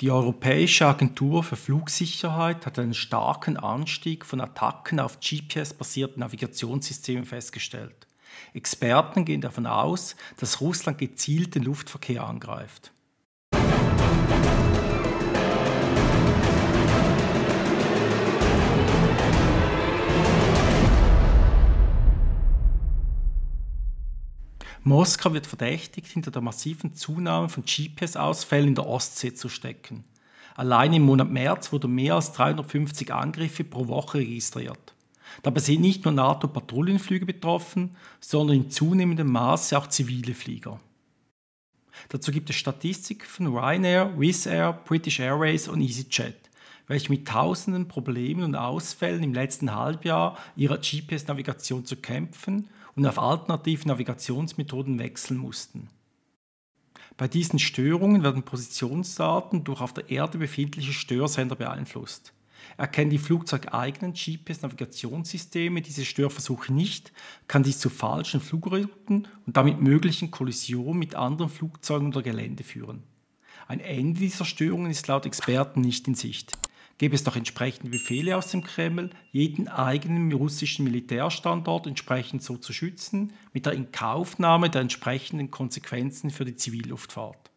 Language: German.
Die Europäische Agentur für Flugsicherheit hat einen starken Anstieg von Attacken auf GPS-basierte Navigationssysteme festgestellt. Experten gehen davon aus, dass Russland gezielt den Luftverkehr angreift. Moskau wird verdächtigt, hinter der massiven Zunahme von GPS-Ausfällen in der Ostsee zu stecken. Allein im Monat März wurden mehr als 350 Angriffe pro Woche registriert. Dabei sind nicht nur NATO-Patrouillenflüge betroffen, sondern in zunehmendem Maße auch zivile Flieger. Dazu gibt es Statistiken von Ryanair, Wizz Air, British Airways und EasyJet welche mit tausenden Problemen und Ausfällen im letzten Halbjahr ihrer GPS-Navigation zu kämpfen und auf alternative Navigationsmethoden wechseln mussten. Bei diesen Störungen werden Positionsdaten durch auf der Erde befindliche Störsender beeinflusst. Erkennen die flugzeugeigenen GPS-Navigationssysteme diese Störversuche nicht, kann dies zu falschen Flugrouten und damit möglichen Kollisionen mit anderen Flugzeugen oder Gelände führen. Ein Ende dieser Störungen ist laut Experten nicht in Sicht gäbe es doch entsprechende Befehle aus dem Kreml, jeden eigenen russischen Militärstandort entsprechend so zu schützen, mit der Inkaufnahme der entsprechenden Konsequenzen für die Zivilluftfahrt.